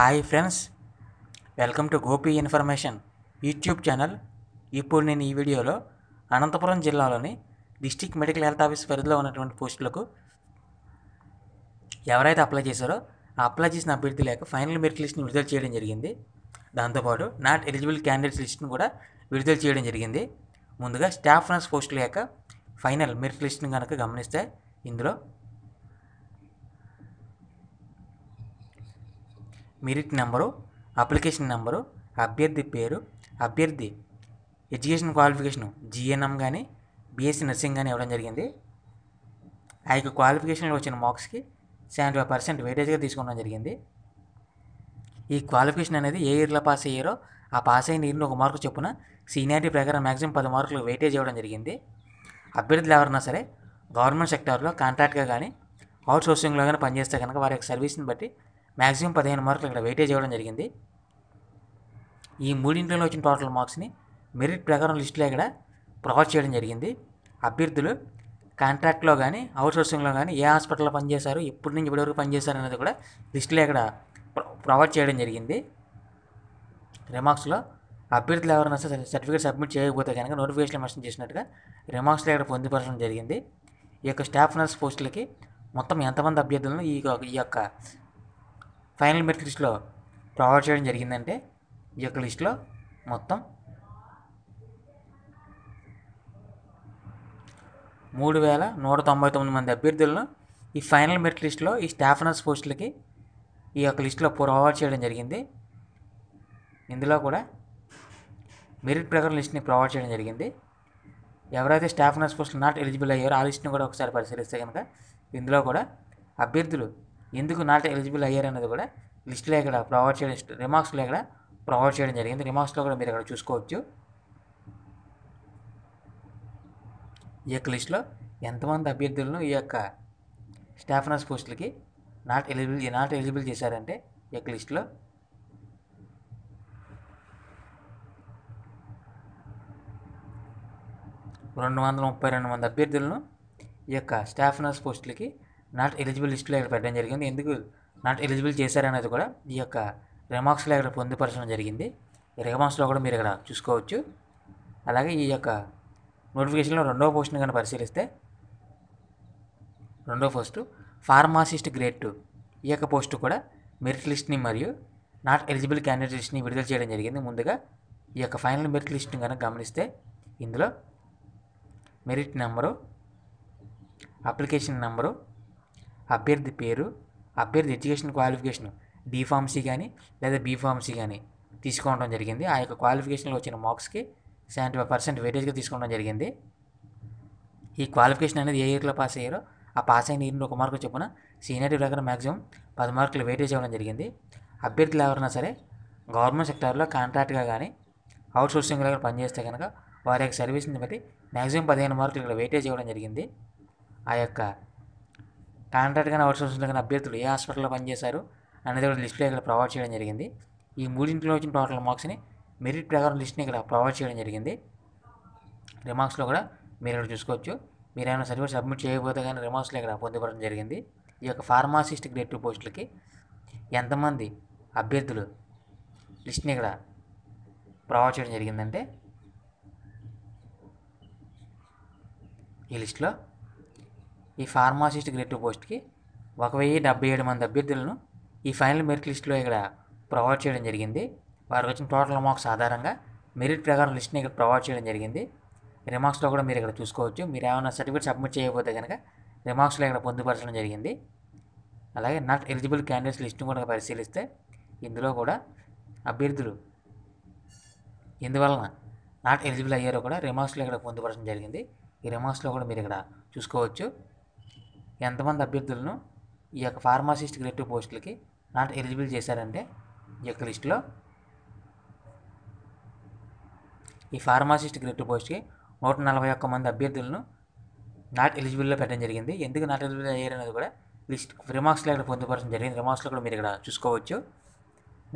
hi friends welcome to Gopi information YouTube channel ఇప్పుడు నేను ఈ వీడియోలో అనంతపురం జిల్లాలోని డిస్టిక్ మెడికల్ హెల్త్ ఆఫీస్ పరిధిలో ఉన్నటువంటి పోస్టులకు ఎవరైతే అప్లై చేశారో అప్లై చేసిన అభ్యర్థి లేక ఫైనల్ మెరిట్ లిస్ట్ని విడుదల చేయడం జరిగింది దాంతోపాటు నాట్ ఎలిజిబుల్ క్యాండిడేట్స్ లిస్ట్ను కూడా విడుదల చేయడం జరిగింది ముందుగా స్టాఫ్ నర్స్ పోస్టుల యొక్క ఫైనల్ మెరిట్ లిస్ట్ని కనుక గమనిస్తే ఇందులో మెరిట్ నెంబరు అప్లికేషన్ నెంబరు అభ్యర్థి పేరు అభ్యర్థి ఎడ్యుకేషన్ క్వాలిఫికేషను జిఎన్ఎం కానీ బీఎస్సీ నర్సింగ్ కానీ ఇవ్వడం జరిగింది ఆ యొక్క క్వాలిఫికేషన్లో వచ్చిన మార్క్స్కి సెవెంటీ ఫైవ్ పర్సెంట్ వెయిటేజ్గా తీసుకోవడం జరిగింది ఈ క్వాలిఫికేషన్ అనేది ఏ ఇయర్లో పాస్ అయ్యారో ఆ పాస్ అయిన ఇయర్ని ఒక మార్కు చొప్పున సీనియారిటీ ప్రకారం మ్యాక్సిమం పది మార్కులు వెయిటేజ్ ఇవ్వడం జరిగింది అభ్యర్థులు ఎవరన్నా సరే గవర్నమెంట్ సెక్టార్లో కాంట్రాక్ట్గా కానీ అవుట్ సోర్సింగ్లో కానీ పనిచేస్తే కనుక వారి యొక్క సర్వీస్ని బట్టి మ్యాక్సిమం పదిహేను మార్కులు ఇక్కడ వెయిటేజ్ ఇవ్వడం జరిగింది ఈ మూడింటిలో వచ్చిన టోటల్ మార్క్స్ని మెరిట్ ప్రకారం లిస్టులో ఇక్కడ ప్రొవైడ్ చేయడం జరిగింది అభ్యర్థులు కాంట్రాక్ట్లో కానీ అవుట్సోర్సింగ్లో కానీ ఏ హాస్పిటల్లో పనిచేశారు ఎప్పటి నుంచి ఇప్పటివరకు పనిచేశారు అనేది కూడా లిస్టులో ఇక్కడ ప్రొవైడ్ చేయడం జరిగింది రిమార్క్స్లో అభ్యర్థులు ఎవరైనా సరే సర్టిఫికేట్ సబ్మిట్ చేయకపోతే కనుక నోటిఫికేషన్ మెన్షన్ చేసినట్టుగా రిమార్క్స్లో ఇక్కడ పొందుపరచడం జరిగింది ఈ యొక్క స్టాఫ్ నర్స్ పోస్టులకి మొత్తం ఎంతమంది అభ్యర్థులను ఈ ఈ యొక్క ఫైనల్ మెరిట్ లిస్టులో ప్రొవైడ్ చేయడం జరిగిందంటే ఈ యొక్క లిస్ట్లో మొత్తం మూడు వేల నూట తొంభై తొమ్మిది మంది అభ్యర్థులను ఈ ఫైనల్ మెరిట్ లిస్ట్లో ఈ స్టాఫ్ నర్స్ పోస్టులకి ఈ యొక్క లిస్టులో ప్రొవైడ్ చేయడం జరిగింది ఇందులో కూడా మెరిట్ ప్రకారం లిస్ట్ని ప్రొవైడ్ చేయడం జరిగింది ఎవరైతే స్టాఫ్ నర్స్ పోస్టులు నాట్ ఎలిజిబుల్ అయ్యారో ఆ లిస్ట్ని కూడా ఒకసారి పరిశీలిస్తే కనుక ఇందులో కూడా అభ్యర్థులు ఎందుకు నాట్ ఎలిజిబుల్ అయ్యారు అనేది కూడా లిస్ట్లో ఇక్కడ ప్రొవైడ్ చేయడం రిమార్క్స్లో ఇక్కడ ప్రొవైడ్ చేయడం జరిగింది రిమార్క్స్లో కూడా మీరు ఇక్కడ చూసుకోవచ్చు ఈ యొక్క లిస్టులో ఎంతమంది అభ్యర్థులను ఈ యొక్క స్టాఫ్ నర్స్ పోస్టులకి నాట్ ఎలిజిబుల్ నాట్ ఎలిజిబుల్ చేశారంటే ఈ యొక్క లిస్టులో రెండు వందల ముప్పై రెండు మంది అభ్యర్థులను ఈ యొక్క స్టాఫ్ నర్స్ పోస్టులకి నాట్ ఎలిజిబుల్ లిస్టులో ఇక్కడ పెట్టడం జరిగింది ఎందుకు నాట్ ఎలిజిబుల్ చేశారనేది కూడా ఈ యొక్క రిమార్క్స్లో ఇక్కడ పొందుపరచడం జరిగింది రిమార్క్స్లో కూడా మీరు ఇక్కడ చూసుకోవచ్చు అలాగే ఈ యొక్క నోటిఫికేషన్లో రెండవ పోస్ట్ని కానీ పరిశీలిస్తే రెండో పోస్టు ఫార్మాసిస్ట్ గ్రేడ్ టూ ఈ యొక్క పోస్ట్ కూడా మెరిట్ లిస్ట్ని మరియు నాట్ ఎలిజిబుల్ క్యాండిడేట్ లిస్ట్ని విడుదల చేయడం జరిగింది ముందుగా ఈ యొక్క ఫైనల్ మెరిట్ లిస్ట్ని కనుక గమనిస్తే ఇందులో మెరిట్ నెంబరు అప్లికేషన్ నెంబరు అభ్యర్థి పేరు అభ్యర్థి ఎడ్యుకేషన్ క్వాలిఫికేషన్ బీ కానీ లేదా బీఫార్మసీ కానీ తీసుకోవడం జరిగింది ఆ యొక్క క్వాలిఫికేషన్లో వచ్చిన మార్క్స్కి సెవెంటీ ఫైవ్ పర్సెంట్ వెయిటేజ్గా తీసుకోవడం జరిగింది ఈ క్వాలిఫికేషన్ అనేది ఏ ఇయర్లో పాస్ అయ్యారో ఆ పాస్ అయిన ఇయర్ని ఒక మార్కు చొప్పున సీనియర్ ప్రకారం మ్యాక్సిమం పది మార్కులు వెయిటేజ్ ఇవ్వడం జరిగింది అభ్యర్థులు ఎవరైనా సరే గవర్నమెంట్ సెక్టార్లో కాంట్రాక్ట్గా కానీ అవుట్ సోర్సింగ్ దగ్గర పనిచేస్తే కనుక వారి యొక్క సర్వీస్ని బట్టి మ్యాక్సిమం పదిహేను మార్కులు ఇక్కడ వెయిటేజ్ ఇవ్వడం జరిగింది ఆ యొక్క కాంట్రాక్ట్ కానీ వస్తుంది కానీ అభ్యర్థులు ఏ హాస్పిటల్లో పనిచేశారు అనేది కూడా లిస్ట్లో ఇక్కడ ప్రొవైడ్ చేయడం జరిగింది ఈ మూడింటిలో వచ్చిన టోటల్ మార్క్స్ని మెరిట్ ప్రకారం లిస్ట్ని ఇక్కడ ప్రొవైడ్ చేయడం జరిగింది రిమార్క్స్లో కూడా మీరు ఇక్కడ చూసుకోవచ్చు మీరు ఏమైనా సర్వీస్ సబ్మిట్ చేయకపోతే కానీ రిమార్క్స్లో ఇక్కడ పొందుపడడం జరిగింది ఈ యొక్క ఫార్మాసిస్ట్ గ్రేడ్ టూ పోస్టులకి ఎంతమంది అభ్యర్థులు లిస్ట్ని ఇక్కడ ప్రొవైడ్ చేయడం జరిగిందంటే ఈ లిస్ట్లో ఈ ఫార్మాసిస్ట్ గ్రేడ్ టూ పోస్ట్కి ఒక వెయ్యి డెబ్బై ఏడు మంది అభ్యర్థులను ఈ ఫైనల్ మెరిట్ లిస్టులో ఇక్కడ ప్రొవైడ్ చేయడం జరిగింది వారికి వచ్చిన టోటల్ మార్క్స్ ఆధారంగా మెరిట్ ప్రకారం లిస్ట్ని ఇక్కడ ప్రొవైడ్ చేయడం జరిగింది రిమార్క్స్లో కూడా మీరు ఇక్కడ చూసుకోవచ్చు మీరు ఏమైనా సర్టిఫికేట్ సబ్మిట్ చేయకపోతే కనుక రిమార్క్స్లో ఇక్కడ పొందుపరచడం జరిగింది అలాగే నాట్ ఎలిజిబుల్ క్యాండిడేట్స్ లిస్ట్ను కూడా పరిశీలిస్తే ఇందులో కూడా అభ్యర్థులు ఎందువలన నాట్ ఎలిజిబుల్ అయ్యారో కూడా రిమార్క్స్లో ఇక్కడ పొందుపరచడం జరిగింది ఈ రిమార్క్స్లో కూడా మీరు ఇక్కడ చూసుకోవచ్చు ఎంతమంది అభ్యర్థులను ఈ యొక్క ఫార్మాసిస్ట్ గ్రేడ్ టూ పోస్టులకి నాట్ ఎలిజిబుల్ చేశారంటే ఈ యొక్క లిస్టులో ఈ ఫార్మాసిస్ట్ గ్రేడ్ టూ పోస్ట్కి నూట నలభై ఒక్క మంది అభ్యర్థులను నాట్ ఎలిజిబుల్లో పెట్టడం జరిగింది ఎందుకు నాట్ ఎలిజిబుల్ అయ్యారనేది కూడా లిస్ట్ రిమార్క్స్లో ఇక్కడ పొందుపరచడం జరిగింది రిమార్క్స్లో కూడా మీరు ఇక్కడ చూసుకోవచ్చు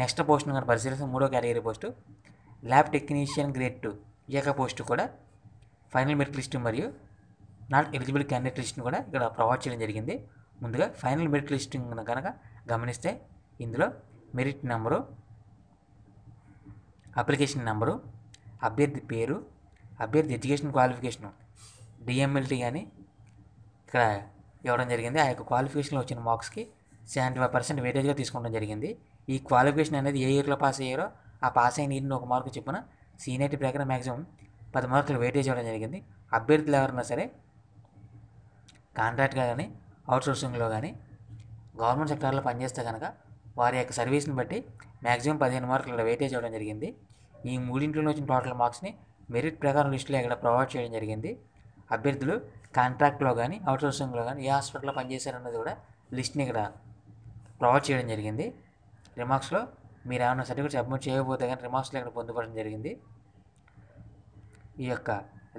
నెక్స్ట్ పోస్ట్ను కానీ పరిశీలిస్తే మూడో category post lab technician grade two ఈ యొక్క పోస్టు కూడా ఫైనల్ మెరిట్ లిస్టు మరియు నాట్ ఎలిజిబుల్ క్యాండిడేట్ లిస్ట్ని కూడా ఇక్కడ ప్రొవైడ్ చేయడం జరిగింది ముందుగా ఫైనల్ మెరిట్ లిస్టింగ్ కనుక గమనిస్తే ఇందులో మెరిట్ నెంబరు అప్లికేషన్ నెంబరు అభ్యర్థి పేరు అభ్యర్థి ఎడ్యుకేషన్ క్వాలిఫికేషను డిఎంఎల్టీ కానీ ఇక్కడ ఇవ్వడం జరిగింది ఆ యొక్క క్వాలిఫికేషన్లో వచ్చిన మార్క్స్కి సెవెంటీ ఫైవ్ పర్సెంట్ వేటేజ్గా తీసుకోవడం జరిగింది ఈ క్వాలిఫికేషన్ అనేది ఏ ఇయర్లో పాస్ అయ్యారో ఆ పాస్ అయిన ఇయర్ని ఒక మార్కు చెప్పిన సీనియర్టీ ప్రకారం మ్యాక్సిమం పది మార్కులు వెయిటేజ్ ఇవ్వడం జరిగింది అభ్యర్థులు ఎవరన్నా సరే కాంట్రాక్ట్గా కానీ అవుట్సోర్సింగ్లో కానీ గవర్నమెంట్ సెక్టార్లో పనిచేస్తే కనుక వారి యొక్క సర్వీస్ని బట్టి మ్యాక్సిమం పదిహేను మార్కులు వెయిటేజ్ అవ్వడం జరిగింది ఈ మూడింటిలో వచ్చిన టోటల్ మార్క్స్ని మెరిట్ ప్రకారం లిస్టులో ఇక్కడ ప్రొవైడ్ చేయడం జరిగింది అభ్యర్థులు కాంట్రాక్ట్లో కానీ అవుట్సోర్సింగ్లో కానీ ఏ హాస్పిటల్లో పనిచేశారన్నది కూడా లిస్ట్ని ఇక్కడ ప్రొవైడ్ చేయడం జరిగింది రిమార్క్స్లో మీరు ఏమైనా సర్టిఫికేట్ సబ్మిట్ చేయకపోతే కానీ రిమార్క్స్లో ఇక్కడ పొందుపడడం జరిగింది ఈ యొక్క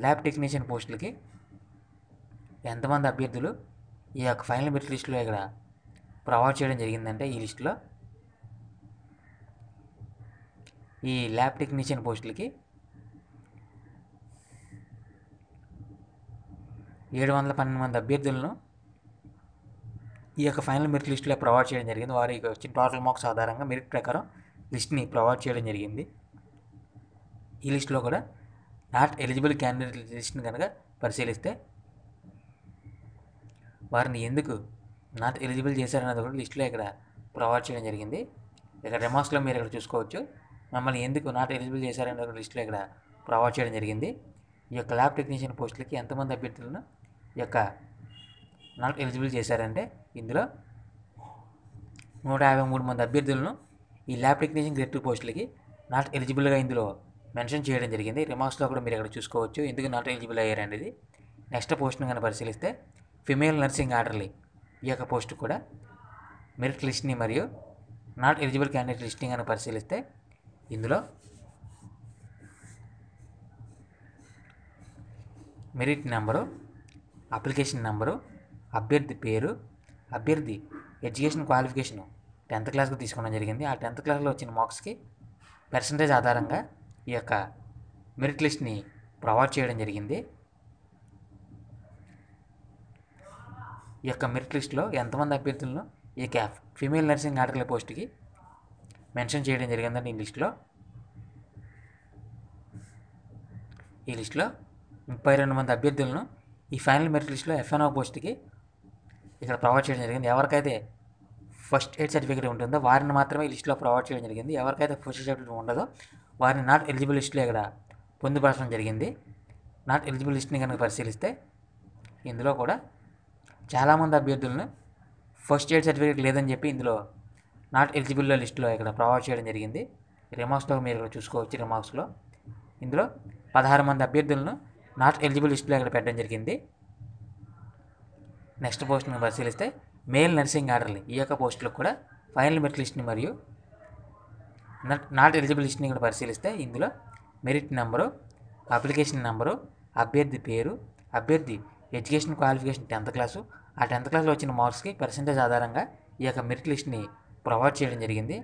ల్యాబ్ టెక్నీషియన్ పోస్టులకి ఎంతమంది అభ్యర్థులు ఈ యొక్క ఫైనల్ మెరిట్ లిస్టులో ఇక్కడ ప్రొవైడ్ చేయడం జరిగిందంటే ఈ లిస్టులో ఈ ల్యాబ్ టెక్నీషియన్ పోస్టులకి ఏడు వందల పన్నెండు మంది అభ్యర్థులను ఈ యొక్క ఫైనల్ మెరిట్ లిస్టులో ప్రొవైడ్ చేయడం జరిగింది వారి వచ్చిన టోటల్ మార్క్స్ ఆధారంగా మెరిట్ ప్రకారం లిస్ట్ని ప్రొవైడ్ చేయడం జరిగింది ఈ లిస్టులో కూడా నాట్ ఎలిజిబుల్ క్యాండిడేట్ లిస్ట్ని కనుక పరిశీలిస్తే వారిని ఎందుకు నాట్ ఎలిజిబుల్ చేశారన్నది కూడా లిస్టులో ఇక్కడ ప్రొవైడ్ చేయడం జరిగింది ఇక్కడ రెమార్క్స్లో మీరు ఇక్కడ చూసుకోవచ్చు మమ్మల్ని ఎందుకు నాట్ ఎలిజిబుల్ చేశారనే కూడా లిస్టులో ఇక్కడ ప్రొవైడ్ చేయడం జరిగింది ఈ యొక్క ల్యాబ్ టెక్నీషియన్ పోస్టులకి ఎంతమంది అభ్యర్థులను ఈ యొక్క నాట్ ఎలిజిబుల్ చేశారంటే ఇందులో నూట యాభై మూడు మంది అభ్యర్థులను ఈ ల్యాబ్ టెక్నీషియన్ గ్రేడ్ టూ పోస్టులకి నాట్ ఎలిజిబుల్గా ఇందులో మెన్షన్ చేయడం జరిగింది రిమార్క్స్లో కూడా మీరు ఇక్కడ చూసుకోవచ్చు ఎందుకు నాట్ ఎలిజిబుల్ అయ్యారనేది నెక్స్ట్ పోస్ట్ను కానీ పరిశీలిస్తే ఫిమేల్ నర్సింగ్ ఆర్డర్లీ ఈ యొక్క పోస్ట్ కూడా మెరిట్ లిస్ట్ని మరియు నాట్ ఎలిజిబుల్ క్యాండిడేట్ లిస్టింగ్ అని పరిశీలిస్తే ఇందులో మెరిట్ నెంబరు అప్లికేషన్ నెంబరు అభ్యర్థి పేరు అభ్యర్థి ఎడ్యుకేషన్ క్వాలిఫికేషన్ టెన్త్ క్లాస్కి తీసుకోవడం జరిగింది ఆ టెన్త్ క్లాస్లో వచ్చిన మార్క్స్కి పర్సంటేజ్ ఆధారంగా ఈ యొక్క మెరిట్ లిస్ట్ని ప్రొవైడ్ చేయడం జరిగింది ఈ యొక్క మెరిట్ లిస్టులో ఎంతమంది అభ్యర్థులను ఈ క్యాఫ్ ఫీమేల్ నర్సింగ్ ఆర్టికల్ పోస్ట్కి మెన్షన్ చేయడం జరిగిందండి ఈ లిస్టులో ఈ లిస్టులో ముప్పై రెండు మంది అభ్యర్థులను ఈ ఫైనల్ మెరిట్ లిస్టులో ఎఫ్ఎన్ఓ పోస్ట్కి ఇక్కడ ప్రొవైడ్ చేయడం జరిగింది ఎవరికైతే ఫస్ట్ ఎయిడ్ సర్టిఫికేట్ ఉంటుందో వారిని మాత్రమే ఈ లిస్టులో ప్రొవైడ్ చేయడం జరిగింది ఎవరికైతే ఫస్ట్ ఎయిడ్ సర్టిఫికేట్ ఉండదో వారిని నాట్ ఎలిజిబుల్ లిస్టులో ఇక్కడ పొందుపరచడం జరిగింది నాట్ ఎలిజిబుల్ లిస్ట్ని కనుక పరిశీలిస్తే ఇందులో కూడా చాలామంది అభ్యర్థులను ఫస్ట్ ఎయిడ్ సర్టిఫికేట్ లేదని చెప్పి ఇందులో నాట్ ఎలిజిబుల్ లిస్టులో ఇక్కడ ప్రొవైడ్ చేయడం జరిగింది రిమార్క్స్లో మీరు చూసుకోవచ్చు రిమార్క్స్లో ఇందులో పదహారు మంది అభ్యర్థులను నాట్ ఎలిజిబుల్ లిస్టులో ఇక్కడ పెట్టడం జరిగింది నెక్స్ట్ పోస్ట్ని పరిశీలిస్తే మేల్ నర్సింగ్ ఆర్డర్లు ఈ యొక్క పోస్టులకు కూడా ఫైనల్ మెరిట్ లిస్ట్ని మరియు నాట్ ఎలిజిబుల్ లిస్ట్ని కూడా పరిశీలిస్తే ఇందులో మెరిట్ నెంబరు అప్లికేషన్ నెంబరు అభ్యర్థి పేరు అభ్యర్థి ఎడ్యుకేషన్ క్వాలిఫికేషన్ టెన్త్ క్లాసు ఆ టెన్త్ క్లాస్లో వచ్చిన మార్క్స్కి పర్సంటేజ్ ఆధారంగా ఈ యొక్క మెరిట్ లిస్ట్ని ప్రొవైడ్ చేయడం జరిగింది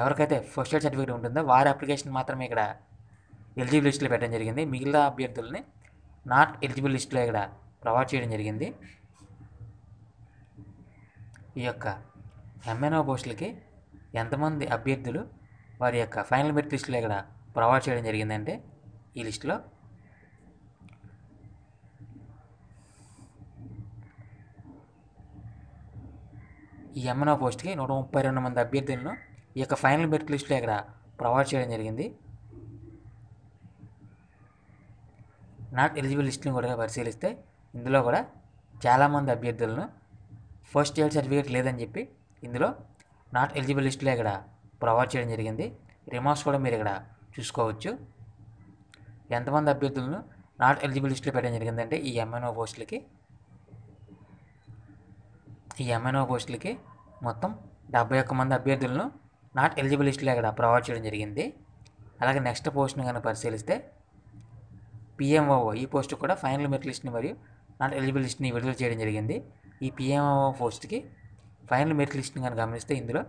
ఎవరికైతే ఫస్ట్ ఇయర్ సర్టిఫికేట్ ఉంటుందో వారి అప్లికేషన్ మాత్రమే ఇక్కడ ఎలిజిబుల్ లిస్టులో పెట్టడం జరిగింది మిగిలిన అభ్యర్థుల్ని నాట్ ఎలిజిబుల్ లిస్టులో ఇక్కడ ప్రొవైడ్ చేయడం జరిగింది ఈ యొక్క ఎంఎన్ఓ పోస్టులకి ఎంతమంది అభ్యర్థులు వారి యొక్క ఫైనల్ మెరిట్ లిస్టులో ఇక్కడ ప్రొవైడ్ చేయడం జరిగిందంటే ఈ లిస్టులో ఈ ఎంఎన్ఓ పోస్ట్కి నూట ముప్పై రెండు మంది అభ్యర్థులను ఈ యొక్క ఫైనల్ మెరిట్ లిస్టులో ఇక్కడ ప్రొవైడ్ చేయడం జరిగింది నాట్ ఎలిజిబుల్ లిస్టుని కూడా పరిశీలిస్తే ఇందులో కూడా చాలామంది అభ్యర్థులను ఫస్ట్ ఎయిడ్ సర్టిఫికేట్ లేదని చెప్పి ఇందులో నాట్ ఎలిజిబుల్ లిస్టులో ఇక్కడ ప్రొవైడ్ చేయడం జరిగింది రిమార్క్స్ కూడా మీరు ఇక్కడ చూసుకోవచ్చు ఎంతమంది అభ్యర్థులను నాట్ ఎలిజిబుల్ లిస్టులో పెట్టడం జరిగిందంటే ఈ ఎంఎన్ఓ పోస్టులకి ఈ ఎంఎన్ఓ పోస్టులకి మొత్తం డెబ్బై ఒక్క మంది అభ్యర్థులను నాట్ ఎలిజిబుల్ లిస్టులో ఇక్కడ ప్రొవైడ్ చేయడం జరిగింది అలాగే నెక్స్ట్ పోస్ట్ను కనుక పరిశీలిస్తే పిఎంఓ ఈ పోస్ట్ కూడా ఫైనల్ మెరిట్ లిస్ట్ని మరియు నాట్ ఎలిజిబుల్ లిస్ట్ని విడుదల చేయడం జరిగింది ఈ పిఎంఓ పోస్ట్కి ఫైనల్ మెరిట్ లిస్ట్ని కనుక గమనిస్తే ఇందులో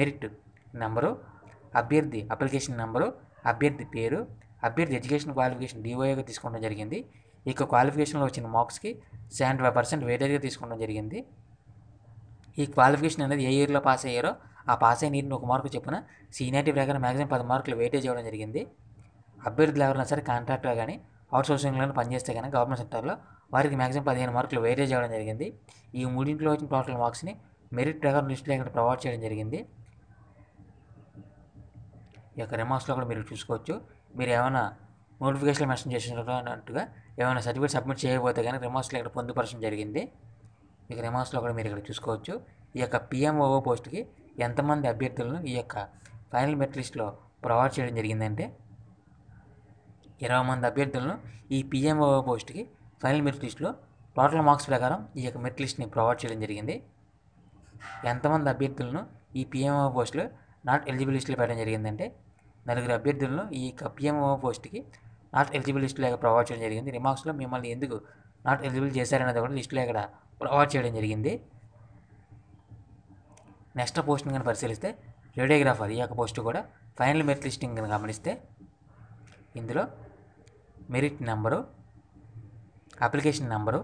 మెరిట్ నెంబరు అభ్యర్థి అప్లికేషన్ నెంబరు అభ్యర్థి పేరు అభ్యర్థి ఎడ్యుకేషన్ క్వాలిఫికేషన్ డిఓఏగా తీసుకోవడం జరిగింది ఈ యొక్క క్వాలిఫికేషన్లో వచ్చిన మార్క్స్కి సెవెంటీ ఫైవ్ పర్సెంట్ వేరేగా తీసుకోవడం జరిగింది ఈ క్వాలిఫికేషన్ అనేది ఏ ఇయర్లో పాస్ అయ్యారో ఆ పాస్ అయిన ఇయర్ని ఒక మార్కు చెప్పిన సీనియారిటీ ప్రకారం మ్యాక్సిమం పది మార్కులు వెయిటేజ్ ఇవ్వడం జరిగింది అభ్యర్థులు ఎవరైనా సరే కాంట్రాక్ట్గా కానీ సోర్సింగ్లో పనిచేస్తే కానీ గవర్నమెంట్ సెక్టర్లో వారికి మ్యాక్సిమం పదిహేను మార్కులు వెయిటేజ్ ఇవ్వడం జరిగింది ఈ మూడింటిలో వచ్చిన టోటల్ మార్క్స్ని మెరిట్ ప్రకారం లిస్టులో ఇక్కడ ప్రొవైడ్ చేయడం జరిగింది ఈ యొక్క రిమార్క్స్లో కూడా మీరు చూసుకోవచ్చు మీరు ఏమైనా నోటిఫికేషన్ మెన్షన్ చేసినట్టుగా ఏమైనా సర్టిఫికేట్ సబ్మిట్ చేయకపోతే కానీ రిమార్క్స్లో ఇక్కడ పొందుపరచడం జరిగింది మీకు రిమార్క్స్లో కూడా మీరు ఇక్కడ చూసుకోవచ్చు ఈ యొక్క పిఎంఓఓ పోస్ట్కి ఎంతమంది అభ్యర్థులను ఈ యొక్క ఫైనల్ మెరిట్ లిస్ట్లో ప్రొవైడ్ చేయడం జరిగిందంటే ఇరవై మంది అభ్యర్థులను ఈ పిఎంఓఓ పోస్ట్కి ఫైనల్ మెరిట్ లిస్ట్లో టోటల్ మార్క్స్ ప్రకారం ఈ యొక్క మెరిట్ లిస్ట్ని ప్రొవైడ్ చేయడం జరిగింది ఎంతమంది అభ్యర్థులను ఈ పిఎంఓ పోస్టులు నాట్ ఎలిజిబుల్ లిస్టులో పెట్టడం జరిగిందంటే నలుగురు అభ్యర్థులను ఈ యొక్క పిఎంఓ పోస్ట్కి నాట్ ఎలిజిబుల్ లిస్టులో ప్రొవైడ్ చేయడం జరిగింది రిమార్క్స్లో మిమ్మల్ని ఎందుకు నాట్ ఎలిజిబుల్ చేశారనేది కూడా లిస్టులో ఇక్కడ ప్రొవైడ్ చేయడం జరిగింది నెక్స్ట్ పోస్టింగ్ కానీ పరిశీలిస్తే రేడియోగ్రాఫర్ ఈ యొక్క పోస్టు కూడా ఫైనల్ మెరిట్ లిస్టింగ్ కనుక గమనిస్తే ఇందులో మెరిట్ నెంబరు అప్లికేషన్ నెంబరు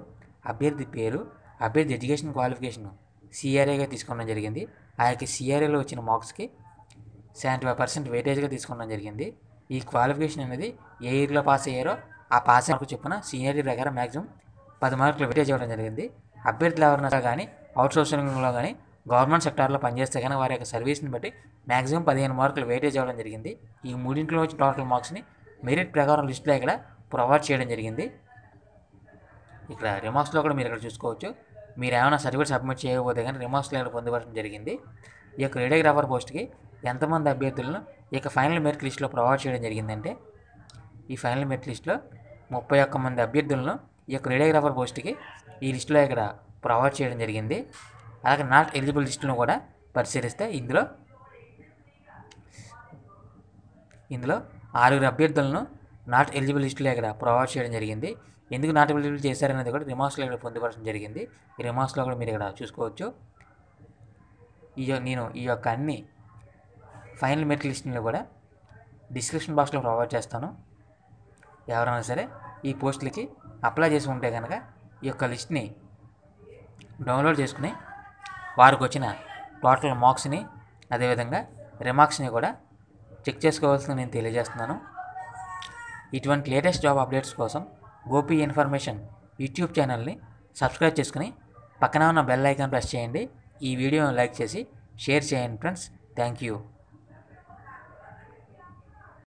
అభ్యర్థి పేరు అభ్యర్థి ఎడ్యుకేషన్ క్వాలిఫికేషన్ సిఆర్ఏగా తీసుకోవడం జరిగింది ఆ యొక్క సిఆర్ఏలో వచ్చిన మార్క్స్కి సెవెంటీ ఫైవ్ పర్సెంట్ వెయిటేజ్గా తీసుకోవడం జరిగింది ఈ క్వాలిఫికేషన్ అనేది ఏ ఇయర్లో పాస్ అయ్యారో ఆ పాస్ మార్కు చెప్పిన సీనియర్ ప్రకారం మ్యాక్సిమం పది మార్కులు వెయిటేజ్ ఇవ్వడం జరిగింది అభ్యర్థులు ఎవరైనా కానీ అవుట్ సోర్సింగ్లో కానీ గవర్నమెంట్ సెక్టార్లో పనిచేస్తే కానీ వారి యొక్క సర్వీస్ని బట్టి మ్యాక్సిమం పదిహేను మార్కులు వెయిటేజ్ ఇవ్వడం జరిగింది ఈ మూడింటిలో వచ్చిన టోటల్ మార్క్స్ని మెరిట్ ప్రకారం లిస్టులో ఇక్కడ ప్రొవైడ్ చేయడం జరిగింది ఇక్కడ రిమార్క్స్లో కూడా మీరు ఇక్కడ చూసుకోవచ్చు మీరు ఏమైనా సర్వీస్ సబ్మిట్ చేయకపోతే కానీ రిమార్క్స్లో ఇక్కడ పొందుపరచడం జరిగింది ఈ యొక్క రేడియోగ్రాఫర్ పోస్ట్కి ఎంతమంది అభ్యర్థులను ఈ యొక్క ఫైనల్ మెరిట్ లిస్టులో ప్రొవైడ్ చేయడం జరిగిందంటే ఈ ఫైనల్ మెరిట్ లిస్టులో ముప్పై ఒక్క మంది అభ్యర్థులను ఈ యొక్క రేడియోగ్రాఫర్ పోస్ట్కి ఈ లిస్టులో ఇక్కడ ప్రొవైడ్ చేయడం జరిగింది అలాగే నాట్ ఎలిజిబుల్ లిస్టును కూడా పరిశీలిస్తే ఇందులో ఇందులో ఆరుగురు అభ్యర్థులను నాట్ ఎలిజిబుల్ లిస్టులో ఇక్కడ ప్రొవైడ్ చేయడం జరిగింది ఎందుకు నాట్ ఎలిజిబుల్ చేశారనేది కూడా రిమార్క్స్లో ఇక్కడ పొందుపరచడం జరిగింది ఈ రిమార్క్స్లో కూడా మీరు ఇక్కడ చూసుకోవచ్చు ఈ నేను ఈ యొక్క అన్ని ఫైనల్ మెరిట్ లిస్టులు కూడా డిస్క్రిప్షన్ బాక్స్లో ప్రొవైడ్ చేస్తాను ఎవరైనా సరే ఈ పోస్టులకి అప్లై చేసి ఉంటే కనుక ఈ యొక్క లిస్ట్ని డౌన్లోడ్ చేసుకుని వారికి వచ్చిన టోటల్ మార్క్స్ని అదేవిధంగా రిమార్క్స్ని కూడా చెక్ చేసుకోవాల్సింది నేను తెలియజేస్తున్నాను ఇటువంటి లేటెస్ట్ జాబ్ అప్డేట్స్ కోసం గోపి ఇన్ఫర్మేషన్ యూట్యూబ్ ఛానల్ని సబ్స్క్రైబ్ చేసుకుని పక్కన ఉన్న బెల్ ఐకాన్ ప్రెస్ చేయండి ఈ వీడియోని లైక్ చేసి షేర్ చేయండి ఫ్రెండ్స్ థ్యాంక్ యూ